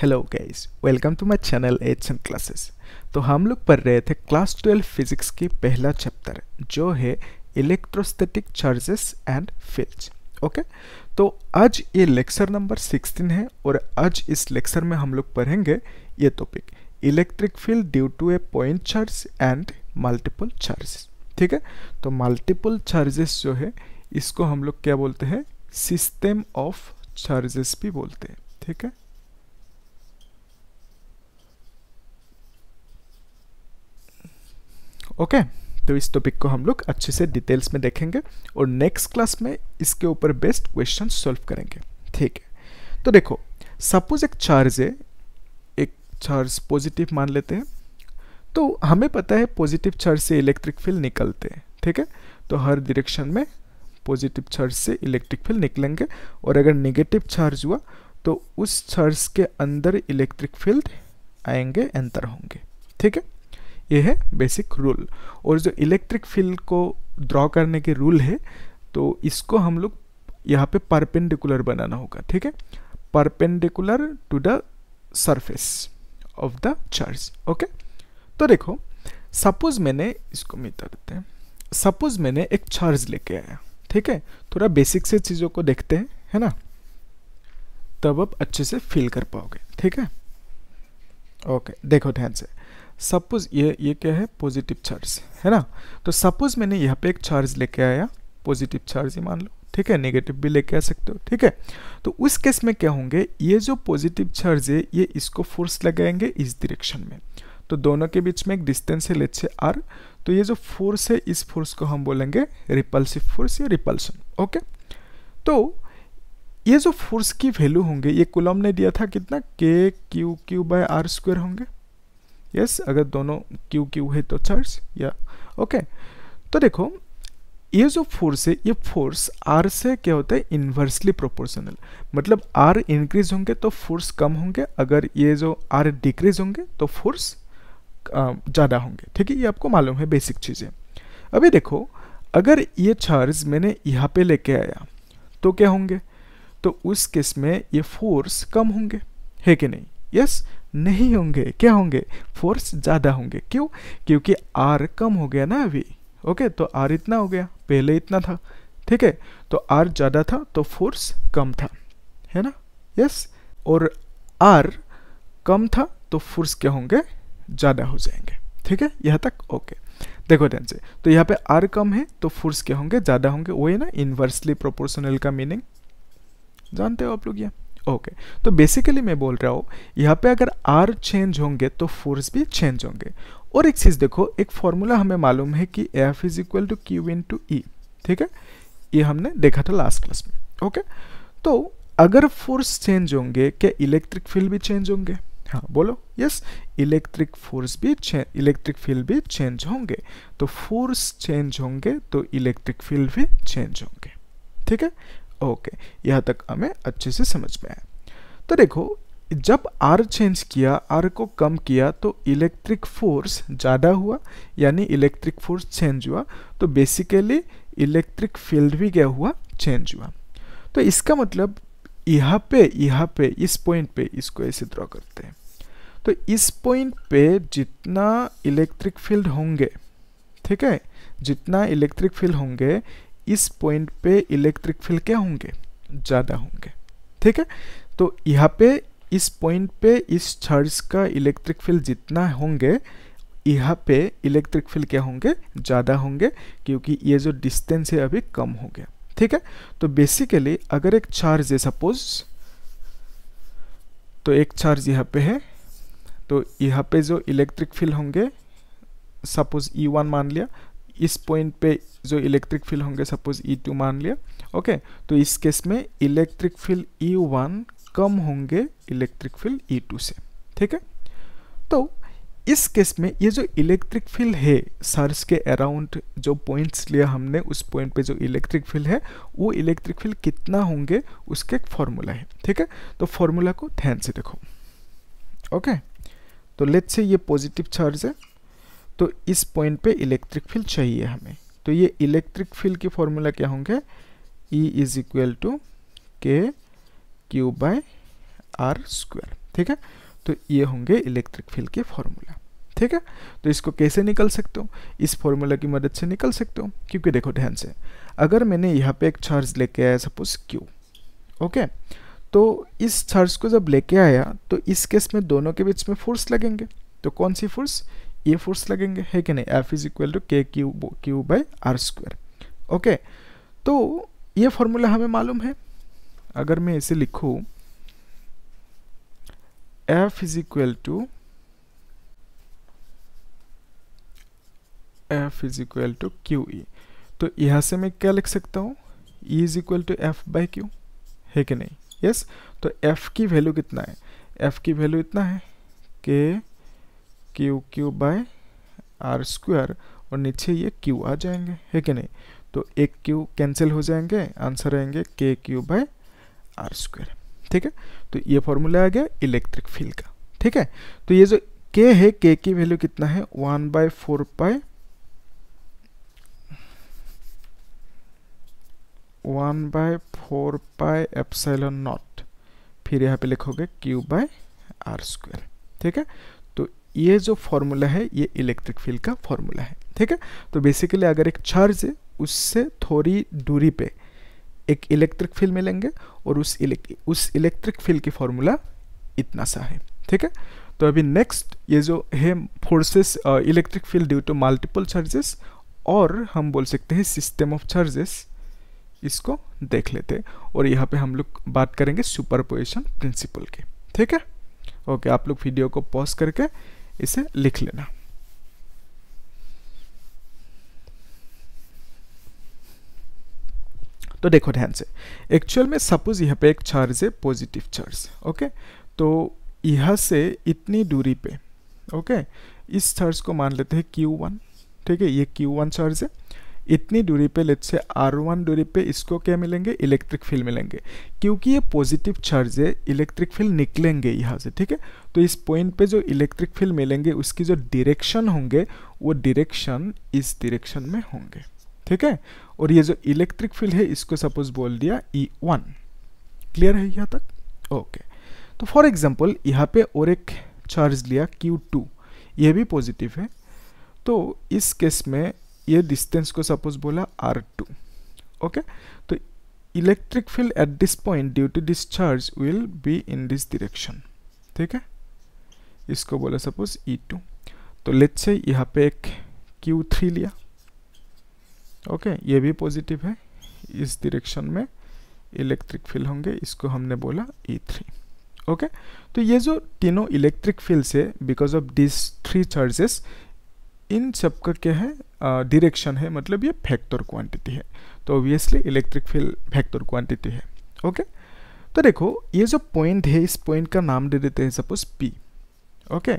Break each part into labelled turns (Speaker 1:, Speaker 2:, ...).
Speaker 1: Hello guys welcome to my channel ATS and classes तो हम लोग पढ़ रहे थे क्लास ट्वेल्व फिजिक्स की पहला चैप्टर जो है electrostatic charges and fields okay तो आज ये लेक्चर नंबर सिक्सटीन है और आज इस लेक्चर में हम लोग पढ़ेंगे ये topic electric field due to a point charge and multiple charges ठीक है तो मल्टीपल चार्जेस जो है इसको हम लोग क्या बोलते हैं सिस्टम ऑफ चार्जेस भी बोलते हैं ठीक है ओके तो इस टॉपिक को हम लोग अच्छे से डिटेल्स में देखेंगे और नेक्स्ट क्लास में इसके ऊपर बेस्ट क्वेश्चन सॉल्व करेंगे ठीक है तो देखो सपोज एक चार्ज है एक चार्ज पॉजिटिव मान लेते हैं तो हमें पता है पॉजिटिव चार्ज से इलेक्ट्रिक फील्ड निकलते हैं ठीक है तो हर डिरेक्शन में पॉजिटिव चार्ज से इलेक्ट्रिक फील्ड निकलेंगे और अगर नेगेटिव चार्ज हुआ तो उस चार्ज के अंदर इलेक्ट्रिक फील्ड आएंगे एंतर होंगे ठीक है ये है बेसिक रूल और जो इलेक्ट्रिक फील्ड को ड्रॉ करने के रूल है तो इसको हम लोग यहाँ पे परपेंडिकुलर बनाना होगा ठीक है perpendicular to the surface of the charge okay तो देखो सपोज मैंने इसको मिटा देते हैं सपोज मैंने एक चार्ज लेके आया ठीक है थोड़ा बेसिक से चीज़ों को देखते हैं है ना तब आप अच्छे से फील कर पाओगे ठीक है ओके देखो ध्यान से सपोज ये ये क्या है पॉजिटिव चार्ज है ना तो सपोज मैंने यहाँ पे एक चार्ज लेके आया पॉजिटिव चार्ज ही मान लो ठीक है नेगेटिव भी लेके आ सकते हो ठीक है तो उस केस में क्या होंगे ये जो पॉजिटिव चार्ज है ये इसको फोर्स लगाएंगे इस डिरेक्शन में तो दोनों के बीच में एक डिस्टेंस है से आर तो ये जो फोर्स है इस फोर्स को हम बोलेंगे रिपल्सिव फोर्स या रिपल्सन ओके तो ये जो फोर्स की वैल्यू होंगे ये कुलम ने दिया था कितना K Q Q by R square होंगे यस अगर दोनों क्यू क्यू है तो चार्ज या ओके तो देखो ये जो फोर्स है ये फोर्स आर से क्या होता है इन्वर्सली प्रोपोर्शनल मतलब आर इंक्रीज होंगे तो फोर्स कम होंगे अगर ये जो आर डिक्रीज होंगे तो फोर्स ज़्यादा होंगे ठीक है ये आपको मालूम है बेसिक चीज़ें अभी देखो अगर ये चार्ज मैंने यहाँ पे लेके आया तो क्या होंगे तो उस केस में ये फोर्स कम होंगे है कि नहीं यस नहीं होंगे क्या होंगे फोर्स ज़्यादा होंगे क्यों क्योंकि आर कम हो गया ना अभी ओके तो आर इतना हो गया पहले इतना था ठीक है तो आर ज़्यादा था तो फोर्स कम था है ना यस और आर कम था तो फोर्स क्या होंगे ज़्यादा हो जाएंगे ठीक है यहाँ तक ओके देखो ध्यान से तो यहाँ पे आर कम है तो फोर्स क्या होंगे ज़्यादा होंगे वही ना इन्वर्सली प्रोपोर्शनल का मीनिंग जानते हो आप लोग ये ओके okay. तो बेसिकली मैं बोल रहा हूँ यहाँ पे अगर आर चेंज होंगे तो फोर्स भी चेंज होंगे और एक चीज़ देखो एक फॉर्मूला हमें मालूम है कि F is equal to Q into E ठीक है ये हमने देखा था लास्ट क्लास में ओके okay? तो अगर फोर्स चेंज होंगे क्या इलेक्ट्रिक फील्ड भी चेंज होंगे हाँ बोलो यस इलेक्ट्रिक फोर्स भी इलेक्ट्रिक फील्ड भी चेंज होंगे तो फोर्स चेंज होंगे तो इलेक्ट्रिक फील्ड भी चेंज होंगे ठीक है ओके यह तक हमें अच्छे से समझ में आए तो देखो जब आर चेंज किया आर को कम किया तो इलेक्ट्रिक फोर्स ज़्यादा हुआ यानी इलेक्ट्रिक फोर्स चेंज हुआ तो बेसिकली इलेक्ट्रिक फील्ड भी क्या हुआ चेंज हुआ तो इसका मतलब यहाँ पे यहाँ पे इस पॉइंट पे इसको ऐसे ड्रॉ करते हैं तो इस पॉइंट पे जितना इलेक्ट्रिक फील्ड होंगे ठीक है जितना इलेक्ट्रिक फील्ड होंगे इस पॉइंट पे इलेक्ट्रिक फील्ड क्या होंगे ज़्यादा होंगे ठीक है तो यहाँ पे इस पॉइंट पे इस चार्ज का इलेक्ट्रिक फील्ड जितना होंगे यहाँ पे इलेक्ट्रिक फील्ड क्या होंगे ज़्यादा होंगे क्योंकि ये जो डिस्टेंस है अभी कम हो गया ठीक है तो बेसिकली अगर एक चार्ज है सपोज तो एक चार्ज यहाँ पे है तो यहाँ पे जो इलेक्ट्रिक फील्ड होंगे सपोज ई वन मान लिया इस पॉइंट पे जो इलेक्ट्रिक फील्ड होंगे सपोज ई e टू मान लिया ओके तो इस केस में electric field E e one कम होंगे electric field E e two से ठीक है तो इस केस में ये जो इलेक्ट्रिक फील्ड है सर्च के अराउंड जो पॉइंट्स लिया हमने उस पॉइंट पे जो इलेक्ट्रिक फील्ड है वो इलेक्ट्रिक फील्ड कितना होंगे उसके एक फॉर्मूला है ठीक है तो फॉर्मूला को ध्यान से देखो ओके तो लेट्स से ये पॉजिटिव चार्ज है तो इस पॉइंट पे इलेक्ट्रिक फील्ड चाहिए हमें तो ये इलेक्ट्रिक फील्ड की फॉर्मूला क्या होंगे E is equal to K Q by R square ठीक है तो ये होंगे इलेक्ट्रिक फील्ड के फॉर्मूला ठीक है तो इसको कैसे निकल सकते हो इस फॉर्मूला की मदद से निकल सकते हो क्योंकि देखो ध्यान से अगर मैंने यहाँ पे एक चार्ज लेके आया सपोज क्यू ओके तो इस चार्ज को जब लेके आया तो इस केस में दोनों के बीच में फोर्स लगेंगे तो कौन सी फोर्स ये फोर्स लगेंगे है कि नहीं F is equal to K Q Q by R square okay तो ये फॉर्मूला हमें मालूम है अगर मैं इसे लिखूँ F is equal to F is equal to Q E तो यहाँ से मैं क्या लिख सकता हूँ E is equal to F by Q है कि नहीं यस yes? तो एफ की वैल्यू कितना है एफ की वैल्यू इतना है K Q Q by R square और नीचे ये क्यू आ जाएंगे है कि नहीं तो एक क्यू कैंसिल हो जाएंगे आंसर आएंगे के क्यू बाय आर स्क्वायर ठीक है तो ये फॉर्मूला आ गया इलेक्ट्रिक फील्ड का ठीक है तो ये जो के है के की वैल्यू कितना है one by four pi one by four pi epsilon naught फिर यहाँ पे लिखोगे क्यू बाय आर स्क्वायर ठीक है ये जो फॉर्मूला है ये इलेक्ट्रिक फील्ड का फॉर्मूला है ठीक है तो बेसिकली अगर एक चार्ज है उससे थोड़ी दूरी पे एक इलेक्ट्रिक फील्ड मिलेंगे और उस इलेक्ट्रिक उस इलेक्ट्रिक फील्ड की फॉर्मूला इतना सा है ठीक है तो अभी नेक्स्ट ये जो है forces electric field due to multiple charges और हम बोल सकते हैं सिस्टम ऑफ चार्जेस इसको देख लेते हैं और यहाँ पे हम लोग बात करेंगे सुपर पोजिशन प्रिंसिपल की ठीक है ओके आप लोग वीडियो को पॉज करके इसे लिख लेना तो देखो ध्यान से एक्चुअल में सपोज यहाँ पे एक चार्ज है पॉजिटिव चार्ज ओके तो यहाँ से इतनी दूरी पे ओके इस चार्ज को मान लेते हैं Q1 ठीक है ये Q1 चार्ज है इतनी दूरी पे लेट से आर वन दूरी पे इसको क्या मिलेंगे इलेक्ट्रिक फील्ड मिलेंगे क्योंकि ये पॉजिटिव चार्ज है इलेक्ट्रिक फील्ड निकलेंगे यहाँ से ठीक है तो इस पॉइंट पे जो इलेक्ट्रिक फील्ड मिलेंगे उसकी जो डिरेक्शन होंगे वो डिरेक्शन इस डिरेक्शन में होंगे ठीक है और ये जो इलेक्ट्रिक फील्ड है इसको सपोज बोल दिया ई वन क्लियर है यहाँ तक ओके तो फॉर एग्जाम्पल यहाँ पे और एक चार्ज लिया क्यू टू ये भी पॉजिटिव है तो इस केस में ये डिस्टेंस को सपोज बोला आर टू ओके तो electric field at this point due to this charge will be in this direction ठीक है इसको बोला सपोज ई टू तो लेट से यहाँ पे एक क्यू थ्री लिया ओके okay, ये भी पॉजिटिव है इस डिरेक्शन में इलेक्ट्रिक फील्ड होंगे इसको हमने बोला ई थ्री ओके तो ये जो तीनों इलेक्ट्रिक फील्ड्स है because of this three charges इन सबका क्या है डिरेक्शन है मतलब ये फैक्टर क्वांटिटी है तो obviously electric field vector quantity है ओके तो देखो ये जो पॉइंट है इस पॉइंट का नाम दे देते हैं सपोज पी ओके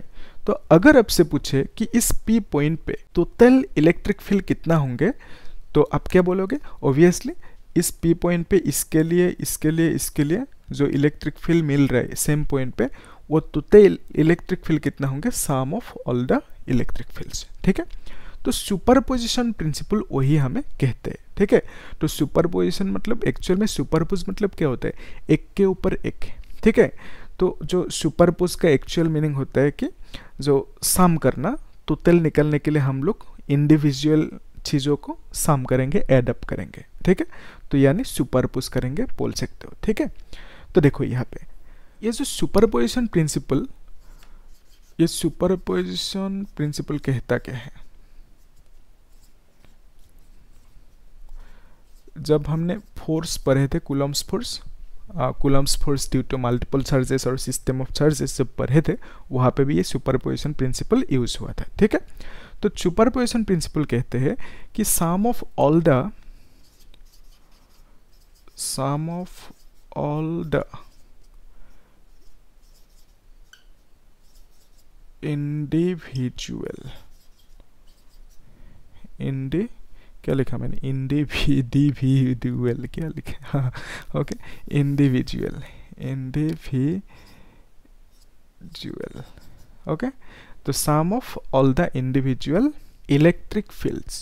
Speaker 1: तो अगर आपसे पूछे कि इस पी पॉइंट पे टोटल इलेक्ट्रिक फील्ड कितना होंगे तो आप क्या बोलोगे ऑब्वियसली इस पी पॉइंट पे इसके लिए इसके लिए इसके लिए जो इलेक्ट्रिक फील्ड मिल रहा है सेम पॉइंट पे वो टोटल इलेक्ट्रिक फील्ड कितना होंगे sum of all the electric fields ठीक है तो सुपरपोजिशन प्रिंसिपल वही हमें कहते हैं ठीक है तो सुपरपोजिशन मतलब एक्चुअल में सुपरपोज मतलब क्या होता है एक के ऊपर एक ठीक है तो जो सुपरपोज का एक्चुअल मीनिंग होता है कि जो साम करना तो तेल निकलने के लिए हम लोग इंडिविजुअल चीज़ों को साम करेंगे एडअप करेंगे ठीक है तो यानी सुपरपोज करेंगे बोल सकते हो ठीक है तो देखो यहाँ पे ये जो सुपरपोजिशन प्रिंसिपल ये सुपरपोजिशन प्रिंसिपल कहता क्या है जब हमने फोर्स पढ़े थे Coulomb's force Coulomb's force due to multiple charges और सिस्टम ऑफ चार्जेस जब पढ़े थे वहाँ पे भी ये सुपर पोजिशन प्रिंसिपल यूज हुआ था ठीक है तो सुपर पोजिशन प्रिंसिपल कहते हैं कि sum of all the sum of all the individual individual क्या लिखा मैंने इंडिविजुअल क्या लिखा हाँ ओके इंडिविजुअल इंडिविजुअल ओके तो sum of all the individual electric fields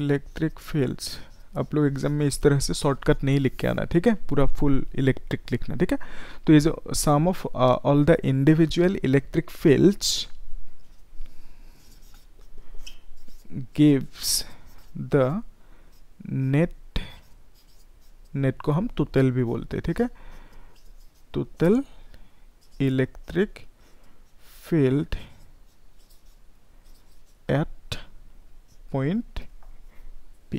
Speaker 1: electric fields आप लोग एग्जाम में इस तरह से शॉर्टकट नहीं लिख के आना ठीक है पूरा फुल इलेक्ट्रिक लिखना ठीक है तो ये जो sum of all the individual electric fields gives the net net को हम तुतल भी बोलते हैं ठीक है total electric field at point P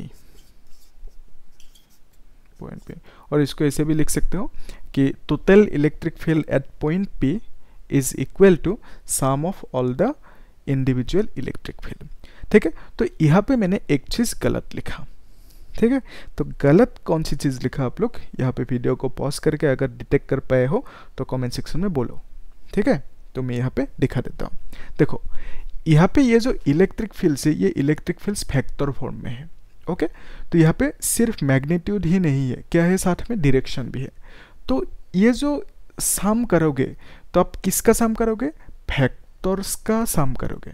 Speaker 1: point P और इसको ऐसे भी लिख सकते हो कि total electric field at point P is equal to sum of all the individual electric field ठीक है तो यहाँ पे मैंने एक चीज़ गलत लिखा ठीक है तो गलत कौन सी चीज़ लिखा आप लोग यहाँ पे वीडियो को पॉज करके अगर डिटेक्ट कर पाए हो तो कमेंट सेक्शन में बोलो ठीक है तो मैं यहाँ पे दिखा देता हूँ देखो यहाँ पे ये जो इलेक्ट्रिक फील्ड्स है ये इलेक्ट्रिक फील्ड्स फैक्टर फॉर्म में है ओके तो यहाँ पे सिर्फ मैग्नीट्यूड ही नहीं है क्या है साथ में डिरेक्शन भी है तो ये जो साम करोगे तो आप किसका साम करोगे फैक्टर्स का साम करोगे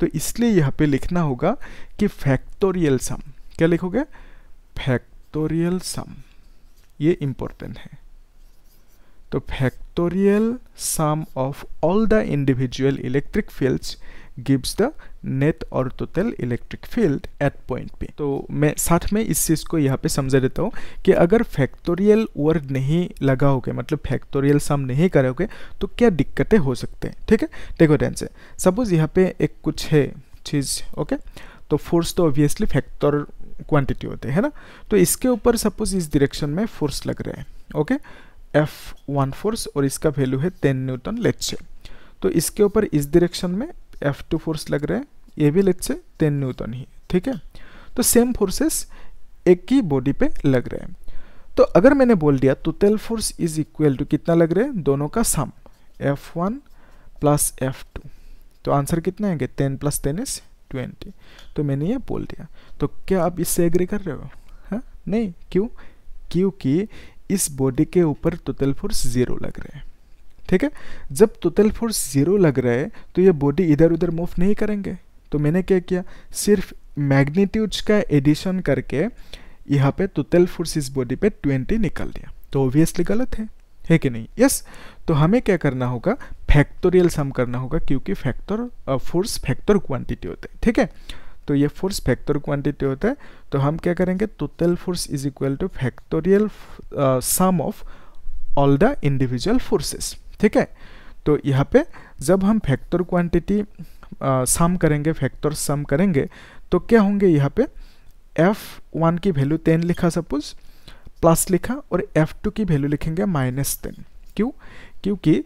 Speaker 1: तो इसलिए यहाँ पे लिखना होगा कि फैक्टोरियल सम क्या लिखोगे फैक्टोरियल सम ये इम्पोर्टेंट है तो vectorial sum of all the individual electric fields gives the net और total electric field at point पे तो मैं साथ में इस चीज़ को यहाँ पे समझा देता हूँ कि अगर फैक्टोरियल वर्ड नहीं लगाओगे मतलब फैक्टोरियल सम नहीं करोगे तो क्या दिक्कतें हो सकते हैं ठीक है देखो ध्यान से सपोज यहाँ पे एक कुछ है चीज़ ओके तो फोर्स तो ऑब्वियसली फैक्टर क्वांटिटी होते हैं ना तो इसके ऊपर सपोज इस डिरेक्शन में फोर्स लग रहा है ओके एफ वन फोर्स और इसका वैल्यू है टेन न्यूटन लेट से तो इसके ऊपर इस डिरेक्शन में एफ टू फोर्स लग रहा है ये भी लेट से टेन न्यूटन ही ठीक है तो सेम फोर्सेस एक ही बॉडी पे लग रहे हैं तो अगर मैंने बोल दिया total force is equal to कितना लग रहा है दोनों का sum F one plus F two तो आंसर कितना आएंगे ten plus ten is twenty तो मैंने ये बोल दिया तो क्या आप इससे एग्री कर रहे हो हाँ नहीं क्यों क्योंकि इस बॉडी के ऊपर टोटल फोर्स जीरो लग रहे हैं ठीक है जब टोटल फोर्स जीरो लग रहा है तो ये बॉडी इधर उधर मूव नहीं करेंगे तो मैंने क्या किया सिर्फ मैग्नीट्यूड्स का एडिशन करके यहाँ पे टोटल फोर्स इस बॉडी पे 20 निकाल दिया तो ऑब्वियसली गलत है है कि नहीं यस yes. तो हमें क्या करना होगा फैक्टोरियल सम करना होगा क्योंकि फैक्टर फोर्स फैक्टर क्वांटिटी होता है ठीक है तो ये फोर्स फैक्टर क्वांटिटी होता है तो हम क्या करेंगे total force is equal to vectorial sum of all the individual forces ठीक है तो यहाँ पे जब हम फैक्टर क्वांटिटी सम करेंगे फैक्टर सम करेंगे तो क्या होंगे यहाँ पे एफ वन की वैल्यू टेन लिखा सपोज प्लस लिखा और एफ टू की वैल्यू लिखेंगे माइनस टेन क्यों क्योंकि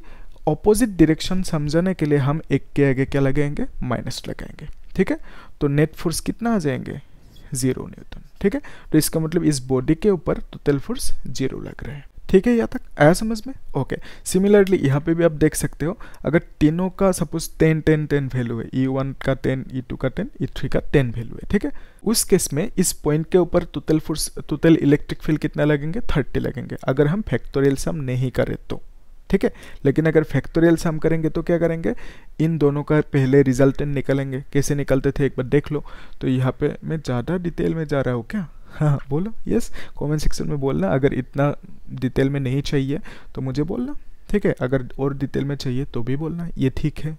Speaker 1: ऑपोजिट डिरेक्शन समझने के लिए हम एक के आगे क्या लगाएंगे माइनस लगाएंगे ठीक है तो नेट फोर्स कितना आ जाएंगे ज़ीरो न्यूटन ठीक है तो इसका मतलब इस बॉडी के ऊपर टोटल फोर्स जीरो लग रहा है ठीक है यहाँ तक आया समझ में ओके सिमिलरली यहाँ पे भी आप देख सकते हो अगर तीनों का suppose ten ten ten value है ई e वन का टेन ई टू का टेन ई थ्री का टेन वैल्यू है ठीक है उस केस में इस पॉइंट के ऊपर total force total electric field कितना लगेंगे थर्टी लगेंगे अगर हम फैक्टोरियल सम नहीं करें तो ठीक है लेकिन अगर फैक्टोरियल सम करेंगे तो क्या करेंगे इन दोनों का पहले रिजल्टेंट निकलेंगे कैसे निकलते थे एक बार देख लो तो यहाँ पे मैं ज़्यादा डिटेल में जा रहा हूँ क्या हाँ बोलो यस कमेंट सेक्शन में बोलना अगर इतना डिटेल में नहीं चाहिए तो मुझे बोलना ठीक है अगर और डिटेल में चाहिए तो भी बोलना ये ठीक है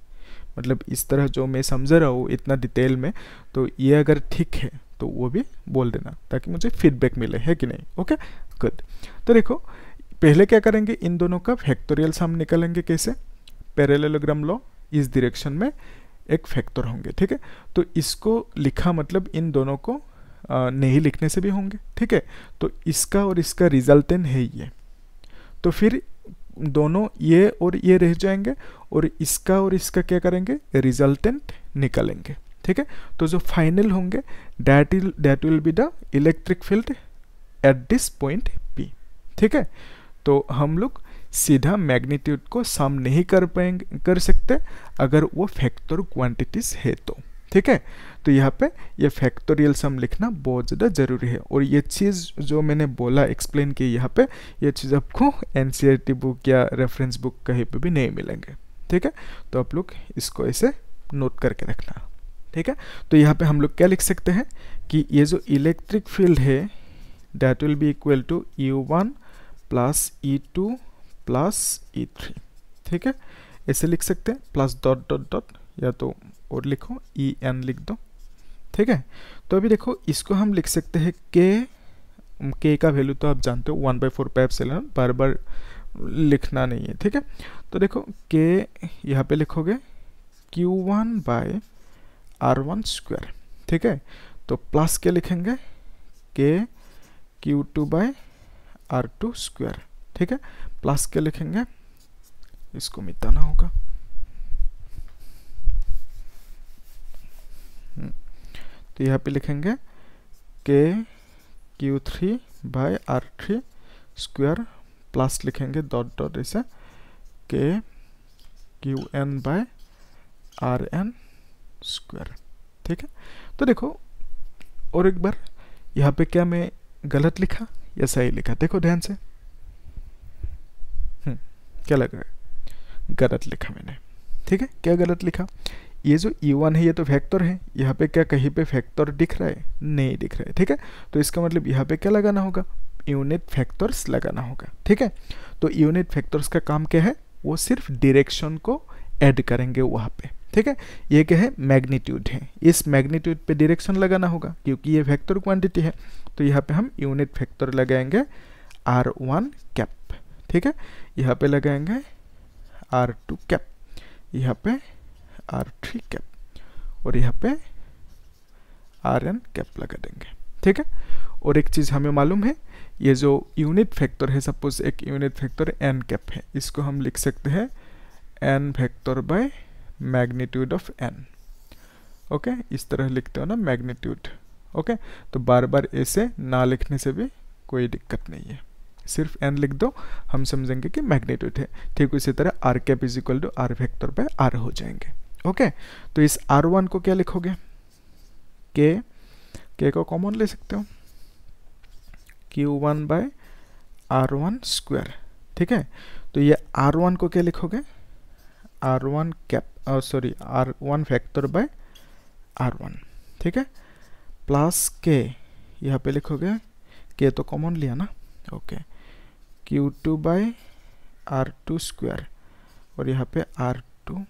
Speaker 1: मतलब इस तरह जो मैं समझ रहा हूँ इतना डिटेल में तो ये अगर ठीक है तो वो भी बोल देना ताकि मुझे फीडबैक मिले है कि नहीं ओके गुड तो देखो पहले क्या करेंगे इन दोनों का फैक्टोरियल सामने निकालेंगे कैसे पैरेललोग्राम लॉ इस डिरेक्शन में एक फैक्टर होंगे ठीक है तो इसको लिखा मतलब इन दोनों को नहीं लिखने से भी होंगे ठीक है तो इसका और इसका रिजल्टेंट है ये तो फिर दोनों ये और ये रह जाएंगे और इसका और इसका क्या करेंगे रिजल्टेंट निकालेंगे ठीक है तो जो फाइनल होंगे डैट इल that will be the electric field at this point P ठीक है तो हम लोग सीधा मैग्नीट्यूड को सम नहीं कर पाएंगे कर सकते अगर वो फैक्टर क्वांटिटीज है तो ठीक है तो यहाँ पे ये फैक्टोरियल सम लिखना बहुत ज़्यादा ज़रूरी है और ये चीज़ जो मैंने बोला एक्सप्लेन की यहाँ पे ये चीज़ आपको एन बुक e या रेफरेंस बुक कहीं पे भी नहीं मिलेंगे ठीक है तो आप लोग इसको ऐसे नोट करके रखना ठीक है तो यहाँ पे हम लोग क्या लिख सकते हैं कि ये जो इलेक्ट्रिक फील्ड है that will be equal to U one plus E two plus E three ठीक है ऐसे लिख सकते हैं प्लस डॉट डॉट डॉट या तो और लिखो ई e एन लिख दो ठीक है तो अभी देखो इसको हम लिख सकते हैं के के का वैल्यू तो आप जानते हो one by four pi epsilon बार बार लिखना नहीं है ठीक है तो देखो के यहाँ पे लिखोगे Q one by R one square ठीक है तो प्लस के लिखेंगे K Q two by R two square ठीक है प्लस के लिखेंगे इसको मिटाना होगा तो यहाँ पे लिखेंगे K Q three by R three square plus लिखेंगे डॉट डॉट ऐसे K Q N by R N square ठीक है तो देखो और एक बार यहाँ पे क्या मैं गलत लिखा या सही लिखा देखो ध्यान से हम्म, क्या लग रहा है गलत लिखा मैंने ठीक है क्या गलत लिखा ये जो ई e वन है ये तो वेक्टर है यहाँ पे क्या कहीं पे वेक्टर दिख रहा है नहीं दिख रहा है ठीक है तो इसका मतलब यहाँ पे क्या लगाना होगा यूनिट फैक्टर्स लगाना होगा ठीक है तो यूनिट फैक्टर्स का काम क्या है वो सिर्फ डिरेक्शन को ऐड करेंगे वहाँ पे ठीक है ये क्या है मैग्नीट्यूड है इस मैग्नीट्यूड पे डिरेक्शन लगाना होगा क्योंकि ये फैक्टर क्वांटिटी है तो यहाँ पे हम यूनिट फैक्टर लगाएंगे आर वन कैप ठीक है यहाँ पे लगाएंगे आर टू कैप यहाँ पे आर थ्री कैप और यहाँ पे आर एन कैप लगा देंगे ठीक है और एक चीज़ हमें मालूम है ये जो यूनिट फैक्टर है सपोज एक यूनिट फैक्टर एन कैप है इसको हम लिख सकते हैं N vector by magnitude of N okay इस तरह लिखते हो ना मैग्नीट्यूड ओके तो बार बार ऐसे ना लिखने से भी कोई दिक्कत नहीं है सिर्फ एन लिख दो हम समझेंगे कि मैग्नीट्यूड है ठीक उसी तरह R cap is equal to R vector by R हो जाएंगे ओके तो इस आर वन को क्या लिखोगे के के को कॉमन ले सकते हो Q one by R one square ठीक है तो ये आर वन को क्या लिखोगे R one cap sorry R one vector by R one ठीक है प्लस के यहाँ पे लिखोगे के तो कॉमन लिया ना okay Q two by R two square और यहाँ पे R two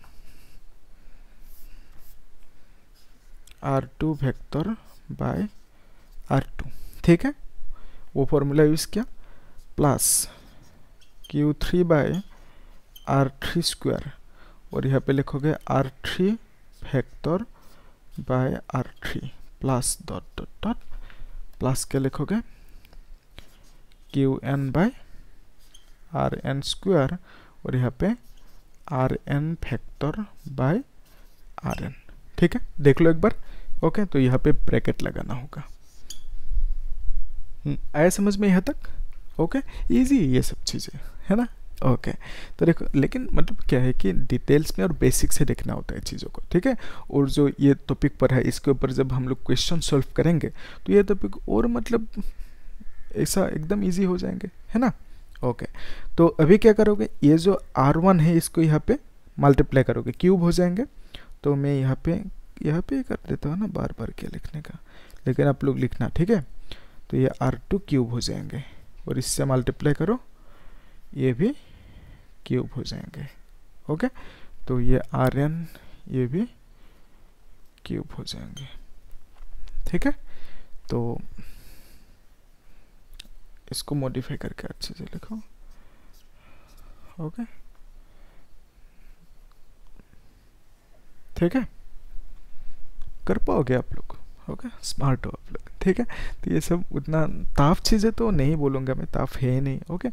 Speaker 1: R two vector by R two ठीक है वो फॉर्मूला यूज़ किया plus Q three by R three square और यहाँ पे लिखोगे R three vector by R three plus dot dot dot plus K लिखोगे Q N by R N square और यहाँ पे R N vector by R N ठीक है देख लो एक बार ओके तो यहाँ पे ब्रैकेट लगाना होगा हम्म, आया समझ में यहाँ तक ओके इजी ये सब चीज़ें है ना ओके तो देखो लेकिन मतलब क्या है कि डिटेल्स में और बेसिक से देखना होता है चीज़ों को ठीक है और जो ये टॉपिक पर है इसके ऊपर जब हम लोग क्वेश्चन सॉल्व करेंगे तो ये टॉपिक और मतलब ऐसा एकदम इजी हो जाएंगे है ना ओके तो अभी क्या करोगे ये जो आर वन है इसको यहाँ पे मल्टीप्लाई करोगे क्यूब हो जाएंगे तो मैं यहाँ पे यहाँ पे कर देता हूँ ना बार बार क्या लिखने का लेकिन आप लोग लिखना ठीक है तो ये आर टू क्यूब हो जाएंगे और इससे मल्टीप्लाई करो ये भी क्यूब हो जाएंगे ओके तो ये आर एन ये भी क्यूब हो जाएंगे ठीक है तो इसको मॉडिफाई करके अच्छे से लिखो ओके ठीक है कर पाओगे आप लोग ओके स्मार्ट हो आप लोग ठीक है तो ये सब उतना ताफ चीज़ें तो नहीं बोलूँगा मैं ताफ है नहीं ओके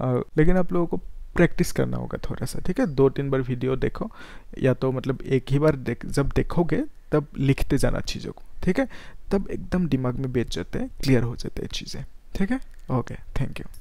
Speaker 1: आ, लेकिन आप लोगों को प्रैक्टिस करना होगा थोड़ा सा ठीक है दो तीन बार वीडियो देखो या तो मतलब एक ही बार देख जब देखोगे तब लिखते जाना चीज़ों को ठीक है तब एकदम दिमाग में बेच जाते हैं क्लियर हो जाते हैं चीज़ें ठीक है ओके थैंक यू